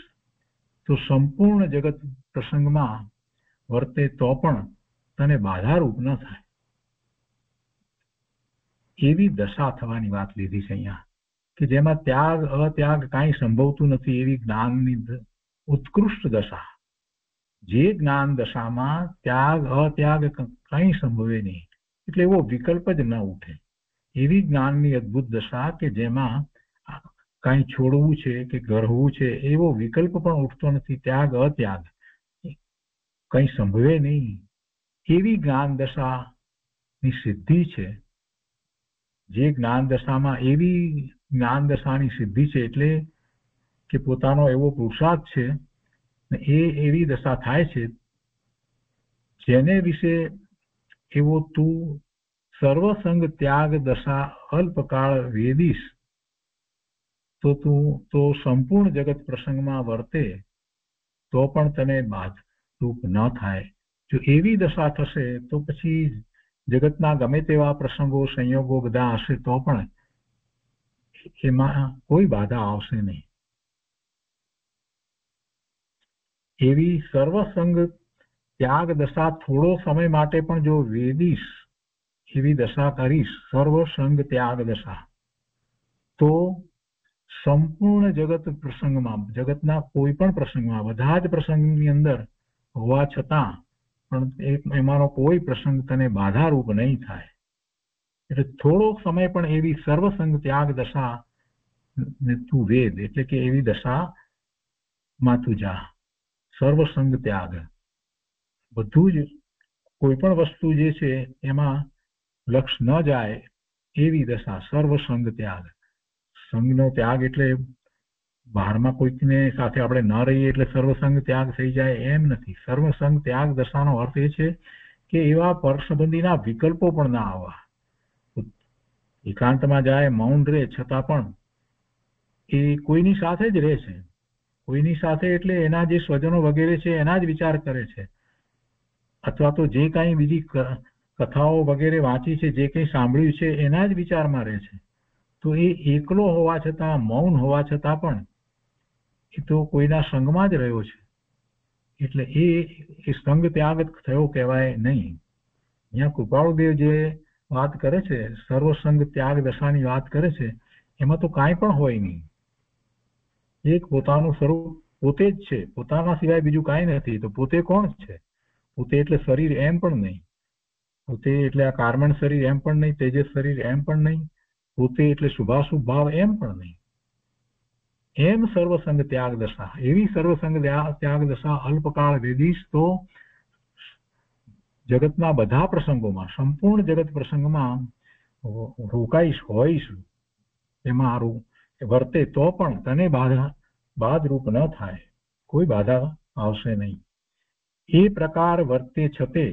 તો સંપૂર્ણ જગત પ્રસંગમાં વર્તે તો પણ તને બાધારૂપ ન થાય એવી દશા થવાની વાત લીધી છે અહીંયા કે જેમાં ત્યાગ અત્યાગ કાંઈ સંભવતું નથી એવી જ્ઞાનની ઉત્કૃષ્ટ દશા જે જ્ઞાન દશામાં ત્યાગ અત્યાગ કંઈ સંભવે નહીં એટલે એવો વિકલ્પ જ ન ઉઠે એવી જ્ઞાનની અદભુત દશા કે જેમાં કાંઈ છોડવું છે કે ગરવું છે એવો વિકલ્પ પણ ઉઠતો નથી ત્યાગ અત્યાગ કંઈ સંભવે નહીં કેવી જ્ઞાન દશાની સિદ્ધિ છે જે જ્ઞાન દશામાં એવી જ્ઞાન દશાની સિદ્ધિ છે એટલે કે પોતાનો એવો પુરુષાર્થ છે એ એવી દશા થાય છે જેને વિશે એવો તું સર્વસંગ ત્યાગ દશા અલ્પકાળ વેદીશ તો તું તો સંપૂર્ણ જગત પ્રસંગમાં વર્તે તો પણ તને બાધરૂપ ન થાય જો એવી दशा થસે તો પછી જગતના ગમે તેવા પ્રસંગો સંયોગો બધા હશે તો પણ કે માં કોઈ બાધા આવશે નહીં એવી सर्वसंग त्याग दशा થોડો સમય માટે પણ જો વેદિશ જીવી दशा કરીશ થોડો સંગ त्याग दशा તો સંપૂર્ણ જગત પ્રસંગમાં જગતના કોઈ પણ પ્રસંગમાં બધા પ્રસંગની અંદર હોવા છતાં પણ એમાંનો કોઈ પ્રસંગ તને બાધારૂપ નહીં થાય એટલે થોડો સમય પણ એવી સર્વસંગ ત્યાગ દશા તું વેદ એટલે કે એવી દશામાં તું જા સર્વસંગ ત્યાગ બધું જ કોઈ પણ વસ્તુ જે છે એમાં લક્ષ ન જાય એવી દશા સર્વસંગ ત્યાગ સંગનો ત્યાગ એટલે બહારમાં કોઈકને સાથે આપણે ન રહીએ એટલે સર્વસંગ ત્યાગ થઈ જાય એમ નથી સર્વસંગ ત્યાગ દર્શાનો અર્થ એ છે કે એવા પરસંબંધીના વિકલ્પો પણ ના આવવા એકાંતમાં જાય મૌન રહે છતાં પણ એ કોઈની સાથે જ રહે છે કોઈની સાથે એટલે એના જે સ્વજનો વગેરે છે એના જ વિચાર કરે છે અથવા તો જે કાંઈ બીજી કથાઓ વગેરે વાંચી છે જે કંઈ સાંભળ્યું છે એના જ વિચારમાં રહે છે તો એ એકલો હોવા છતાં મૌન હોવા છતાં પણ એ તો કોઈના સંઘમાં જ રહ્યો છે એટલે એ એ સંઘ ત્યાગ થયો કહેવાય નહીં અહીંયા કૃપાળુદેવ જે વાત કરે છે સર્વસંગ ત્યાગ દશાની વાત કરે છે એમાં તો કાંઈ પણ હોય નહીં એક પોતાનું સ્વરૂપ પોતે જ છે પોતાના સિવાય બીજું કાંઈ નથી તો પોતે કોણ છે પોતે એટલે શરીર એમ પણ નહીં પોતે એટલે આ કાર્મણ શરીર એમ પણ નહીં તેજસ શરીર એમ પણ નહીં પોતે એટલે શુભાશુભ ભાવ એમ પણ નહીં એમ સર્વસંગ ત્યાગ દશા એવી સર્વસંગ ત્યાગ દશા અલ્પકાળ વેદીશ તો જગતના બધા પ્રસંગોમાં સંપૂર્ણ જગત પ્રસંગમાં રોકાઈશ હોઈશ એમાં આરું વર્તે તો પણ તને બાધા બાદરૂપ ન થાય કોઈ બાધા આવશે નહીં એ પ્રકાર વર્તે છતે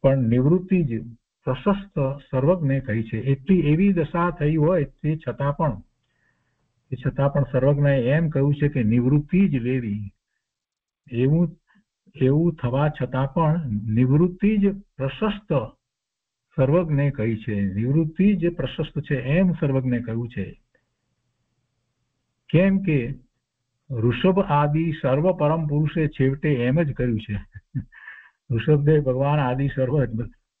પણ નિવૃત્તિ જ પ્રશસ્ત સર્વજ્ઞે કહી છે એટલી એવી દશા થઈ હોય તે છતાં પણ છતાં પણ સર્વજ્ઞાએ એમ કહ્યું છે કે નિવૃત્તિ જ લેવી એવું એવું થવા છતાં પણ નિવૃત્તિ જ પ્રશસ્ત સર્વજ્ઞે કહી છે નિવૃત્તિ જ પ્રશસ્ત છે એમ સર્વજ્ઞે કહ્યું છે કેમ કે ઋષભ આદિ સર્વ પરમ પુરુષે છેવટે એમ જ કર્યું છે ઋષભદેવ ભગવાન આદિ સર્વ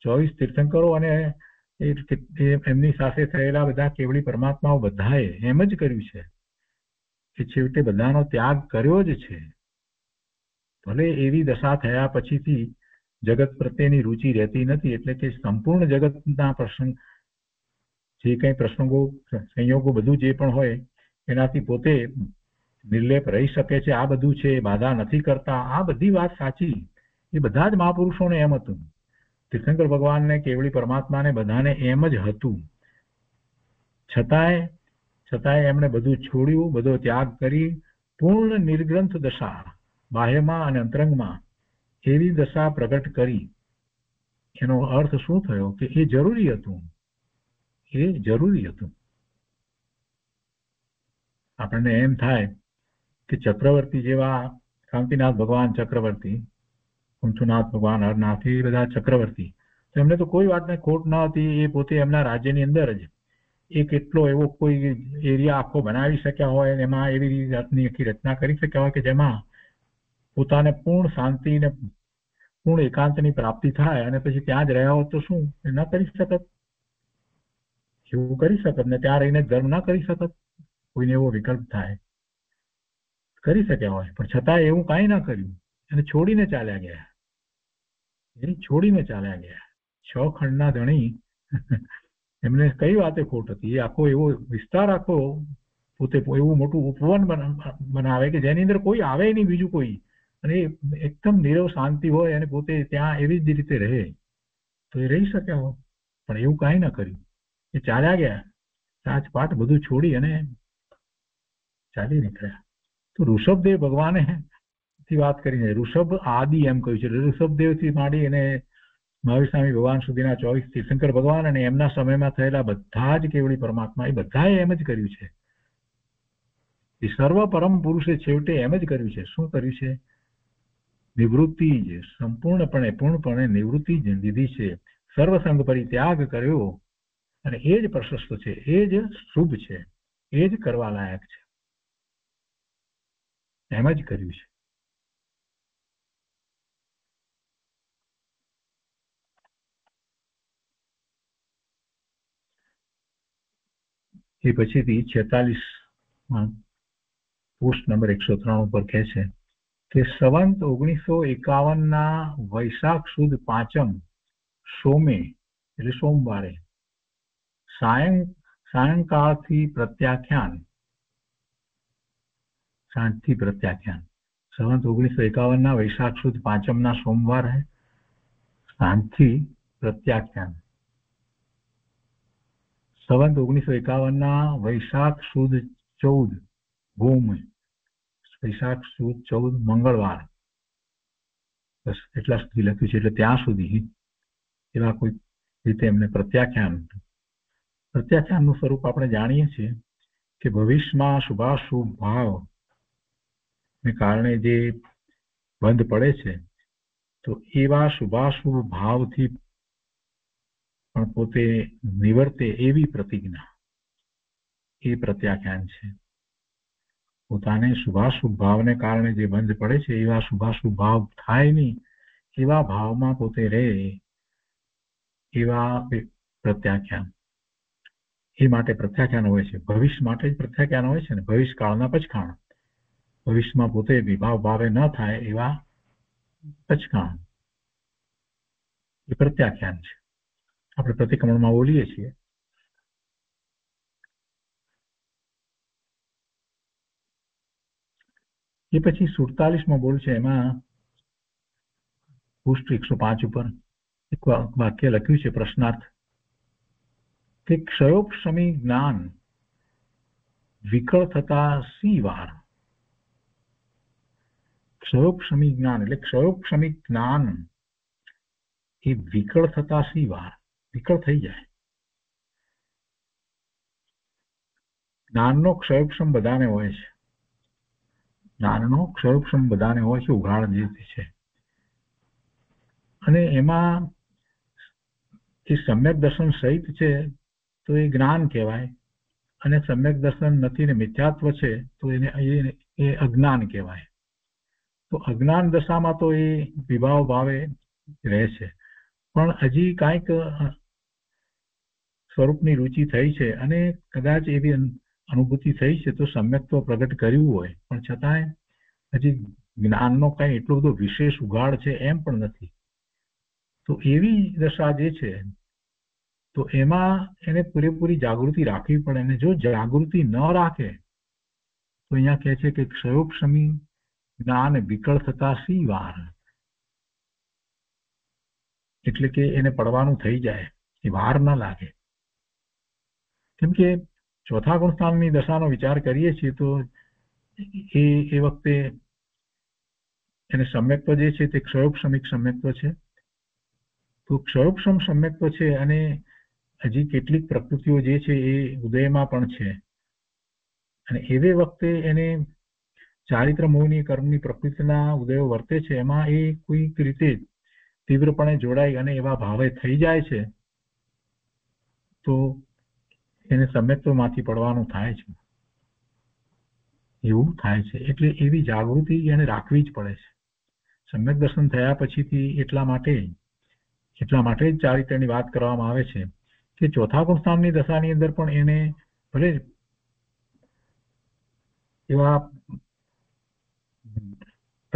ચોવીસ તીર્થંકરો અને એ એમની સાથે થયેલા બધા કેવળી પરમાત્માઓ બધાએ એમ જ કર્યું છે કે છેવટે બધાનો ત્યાગ કર્યો જ છે ભલે એવી દશા થયા પછીથી જગત પ્રત્યેની રુચિ રહેતી નથી એટલે કે સંપૂર્ણ જગતના પ્રસંગ જે કંઈ પ્રસંગો સંયોગો બધું જે પણ હોય એનાથી પોતે નિર્લેપ રહી શકે છે આ બધું છે બાધા નથી કરતા આ બધી વાત સાચી એ બધા જ મહાપુરુષોને એમ હતું તીર્થંકર ભગવાનને કેવળી પરમાત્માને બધાને એમ જ હતું છતાંય છતાંય એમણે બધું છોડ્યું બધો ત્યાગ કરી પૂર્ણ નિર્ગ્રંથ દશા બાહ્યમાં અને અંતરંગમાં એવી દશા પ્રગટ કરી એનો અર્થ શું થયો કે એ જરૂરી હતું એ જરૂરી હતું આપણને એમ થાય કે ચક્રવર્તી જેવા કાંતિનાથ ભગવાન ચક્રવર્તી કુંથુનાથ ભગવાન હરનાથ એ બધા ચક્રવર્તી તો એમને તો કોઈ વાતને ખોટ ન હતી એ પોતે એમના રાજ્યની અંદર જ એ કેટલો એવો કોઈ એરિયા આખો બનાવી શક્યા હોય એમાં એવી જાતની આખી રચના કરી શક્યા હોય કે જેમાં પોતાને પૂર્ણ શાંતિ ને પૂર્ણ એકાંતની પ્રાપ્તિ થાય અને પછી ત્યાં જ રહ્યા હોત તો શું એ ન કરી શકત એવું કરી શકત ને ત્યાં રહીને ધર્મ ના કરી શકત કોઈને એવો વિકલ્પ થાય કરી શક્યા હોય પણ છતાં એવું કાંઈ ના કર્યું અને છોડીને ચાલ્યા ગયા એમ છોડીને ચાલ્યા ગયા છ ખંડના ધણી એમને કઈ વાતે ખોટ હતી એ આખો એવો વિસ્તાર આખો પોતે એવું મોટું ઉપવન બનાવે કે જેની અંદર કોઈ આવે નહીં બીજું કોઈ અને એકદમ નીરવ શાંતિ હોય અને પોતે ત્યાં એવી જ રીતે રહે તો એ રહી શક્યા હોત પણ એવું કાંઈ ના કર્યું એ ચાલ્યા ગયા રાજપાટ બધું છોડી અને ચાલી નીકળ્યા તો ઋષભદેવ ભગવાને થી વાત કરીને ઋષભ આદિ એમ કહ્યું છે ઋષભદેવથી માંડી અને મહાવીર ભગવાન સુધીના ચોવીસ તીર્થંકર ભગવાન અને એમના સમયમાં થયેલા બધા જ કેવળી પરમાત્મા એ બધાએ એમ જ કર્યું છે એ સર્વ પરમ પુરુષે છેવટે એમ જ કર્યું છે શું કર્યું છે નિવૃત્તિ જ સંપૂર્ણપણે પૂર્ણપણે નિવૃત્તિ જ દીધી છે સર્વસંગ પરિત્યાગ કર્યો અને એ જ પ્રશસ્ત છે એ જ શુભ છે એ જ કરવા લાયક છે એમ જ કર્યું છે એ પછીથી છેતાલીસમાં પોસ્ટ નંબર એકસો ત્રણ ઉપર કહે છે કે સવંત ઓગણીસો એકાવનના વૈશાખ સુદ પાંચમ સોમે એટલે સોમવારે સાયં સાયંકાળથી પ્રત્યાખ્યાન સાંજથી પ્રત્યાખ્યાન સવંત ઓગણીસો એકાવનના વૈશાખ સુદ પાંચમના સોમવારે સાંજથી પ્રત્યાખ્યાન સંવંત ઓગણીસો એકાવનના વૈશાખ સુદ ચૌદ ભૂમ વૈશાખ સુદ ચૌદ મંગળવાર બસ એટલા સુધી લખ્યું છે એટલે ત્યાં સુધી એવા કોઈ રીતે એમને પ્રત્યાખ્યાન પ્રત્યાખ્યાનનું સ્વરૂપ આપણે જાણીએ છીએ કે ભવિષ્યમાં શુભાશુભ ભાવ ને કારણે જે બંધ પડે છે તો એવા શુભાશુભ ભાવથી પણ પોતે નિવર્તે એવી પ્રતિજ્ઞા એ પ્રત્યાખ્યાન છે પોતાને શુભાશુભ ભાવને કારણે જે બંધ પડે છે એવા શુભાશુભ ભાવ થાય નહીં એવા ભાવમાં પોતે રહે એવા પ્રત્યાખ્યાન એ માટે પ્રત્યાખ્યાન હોય છે ભવિષ્ય માટે જ પ્રત્યાખ્યાન હોય છે ને ભવિષ્ય કાળના પચખાણ ભવિષ્યમાં પોતે વિભાવ ભાવે ન થાય એવા પચખાણ એ પ્રત્યાખ્યાન છે આપણે પ્રતિક્રમણમાં બોલીએ છીએ એ પછી સુડતાલીસમાં બોલ છે એમાં પુષ્ટ એકસો પાંચ ઉપર એક વાક્ય લખ્યું છે પ્રશ્નાર્થ કે ક્ષયોપશમી જ્ઞાન વિકળ થતા સી વાર ક્ષયોપશમી જ્ઞાન એટલે ક્ષયોપશમી જ્ઞાન એ વિકળ થતા સી વાર વિકળ થઈ જાય જ્ઞાનનો ક્ષયક્ષમ બધાને હોય છે જ્ઞાનનો ક્ષયક્ષમ બધાને હોય છે ઉઘાડ જે છે અને એમાં એ સમ્યક દર્શન સહિત છે તો એ જ્ઞાન કહેવાય અને સમ્યક દર્શન નથી ને મિથ્યાત્વ છે તો એને એ અજ્ઞાન કહેવાય તો અજ્ઞાન દશામાં તો એ વિભાવ ભાવે રહે છે પણ હજી કાંઈક સ્વરૂપની રુચિ થઈ છે અને કદાચ એવી અનુભૂતિ થઈ છે તો સમ્યક્ત્વ પ્રગટ કર્યું હોય પણ છતાંય હજી જ્ઞાનનો કાંઈ એટલો બધો વિશેષ ઉઘાડ છે એમ પણ નથી તો એવી દશા જે છે તો એમાં એને પૂરેપૂરી જાગૃતિ રાખવી પડે અને જો જાગૃતિ ન રાખે તો અહીંયા કહે છે કે ક્ષયોક્ષમી જ્ઞાન વિકળ થતા સી વાર એટલે કે એને પડવાનું થઈ જાય એ વાર ના લાગે જેમ કે ચોથા ગુણ દશાનો વિચાર કરીએ છીએ તો એ એ વખતે એને સમ્યક્ત્વ જે છે તે ક્ષયોપશમિક સમ્યક્ત્વ છે તો ક્ષયોપશમ સમ્યક્ત્વ છે અને હજી કેટલીક પ્રકૃતિઓ જે છે એ ઉદયમાં પણ છે અને એવે વખતે એને ચારિત્ર મોહની કર્મની પ્રકૃતિના ઉદયો વર્તે છે એમાં એ કોઈક રીતે તીવ્રપણે જોડાય અને એવા ભાવે થઈ જાય છે તો એને સમ્યત્વમાંથી પડવાનું થાય છે એવું થાય છે એટલે એવી જાગૃતિ એને રાખવી જ પડે છે સમ્યક દર્શન થયા પછીથી એટલા માટે એટલા માટે જ ચારિત્રની વાત કરવામાં આવે છે કે ચોથા પુરુષામની દશાની અંદર પણ એને ભલે એવા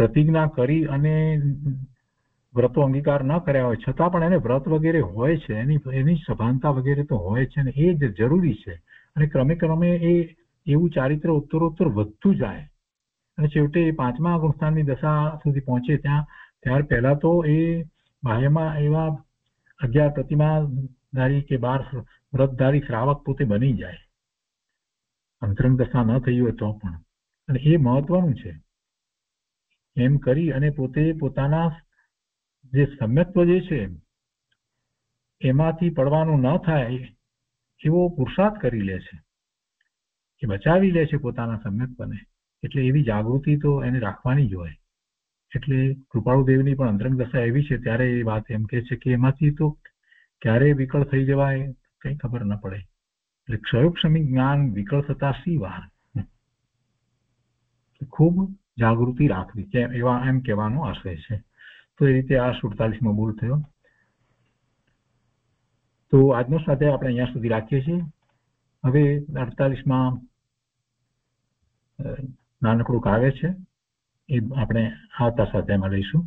પ્રતિજ્ઞા કરી અને વ્રતો અંગીકાર ન કર્યા હોય છતાં પણ એને વ્રત વગેરે હોય છે એની એની સભાનતા વગેરે તો હોય છે ને એ જ જરૂરી છે અને ક્રમે ક્રમે એ એવું ચારિત્ર ઉત્તરોત્તર વધતું જાય અને છેવટે એ પાંચમા ગુણસ્થાનની દશા સુધી પહોંચે ત્યાં ત્યાર પહેલા તો એ બાહ્યમાં એવા અગિયાર પ્રતિમાધારી કે બાર વ્રતધારી શ્રાવક પોતે બની જાય અંતરંગ દશા ન થઈ હોય તો પણ અને એ મહત્વનું છે એમ કરી અને પોતે પોતાના જે સમ્યત્વ જે છે એમાંથી પડવાનું ન થાય એવો પુરુષાર્થ કરી લે છે એ બચાવી લે છે પોતાના સમ્યત્વને એટલે એવી જાગૃતિ તો એને રાખવાની જ હોય એટલે કૃપાળુદેવની પણ અંતરંગ દશા એવી છે ત્યારે એ વાત એમ કે છે કે એમાંથી તો ક્યારે વિકળ થઈ જવાય કઈ ખબર ન પડે એટલે ક્ષયોક્ષમી જ્ઞાન વિકળ થતા વાર ખૂબ જાગૃતિ રાખવી એવા એમ કહેવાનો આશય છે તો એ રીતે આ સુડતાલીસમાં ભૂલ થયો તો આજનો સ્વાધ્યાય આપણે અહીંયા સુધી રાખીએ છીએ હવે અડતાલીસમાં નાનકડું કાવ્ય છે એ આપણે આવતા સ્વાધ્યાયમાં લઈશું